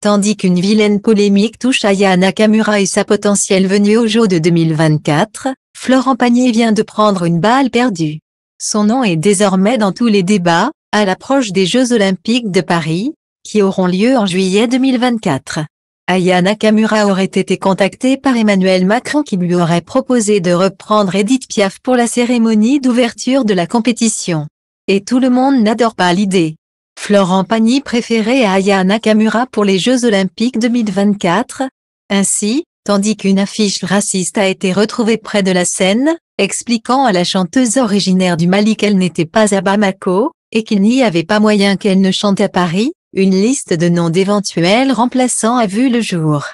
tandis qu'une vilaine polémique touche Ayana Nakamura et sa potentielle venue au jeu de 2024, Florent Pagny vient de prendre une balle perdue. Son nom est désormais dans tous les débats, à l'approche des Jeux Olympiques de Paris, qui auront lieu en juillet 2024. Ayana Nakamura aurait été contactée par Emmanuel Macron qui lui aurait proposé de reprendre Edith Piaf pour la cérémonie d'ouverture de la compétition. Et tout le monde n'adore pas l'idée. Florent Pagny à Aya Nakamura pour les Jeux Olympiques 2024. Ainsi, tandis qu'une affiche raciste a été retrouvée près de la scène, expliquant à la chanteuse originaire du Mali qu'elle n'était pas à Bamako, et qu'il n'y avait pas moyen qu'elle ne chante à Paris, une liste de noms d'éventuels remplaçants a vu le jour.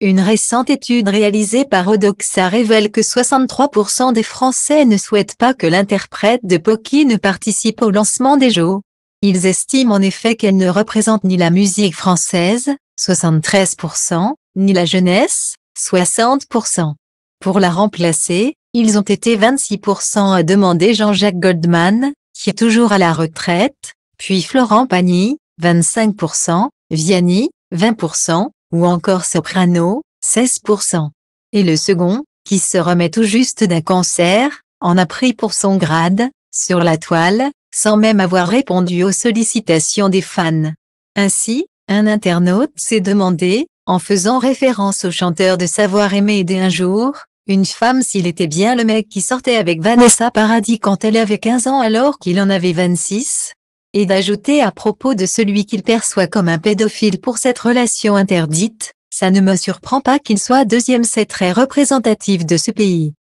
Une récente étude réalisée par Odoxa révèle que 63% des Français ne souhaitent pas que l'interprète de Pocky ne participe au lancement des Jeux. Ils estiment en effet qu'elle ne représente ni la musique française, 73%, ni la jeunesse, 60%. Pour la remplacer, ils ont été 26% à demander Jean-Jacques Goldman, qui est toujours à la retraite, puis Florent Pagny, 25%, Vianney, 20%, ou encore Soprano, 16%. Et le second, qui se remet tout juste d'un cancer, en a pris pour son grade, sur la toile, sans même avoir répondu aux sollicitations des fans. Ainsi, un internaute s'est demandé, en faisant référence au chanteur de savoir aimer aider un jour, une femme s'il était bien le mec qui sortait avec Vanessa Paradis quand elle avait 15 ans alors qu'il en avait 26, et d'ajouter à propos de celui qu'il perçoit comme un pédophile pour cette relation interdite, ça ne me surprend pas qu'il soit deuxième c'est très représentatif de ce pays.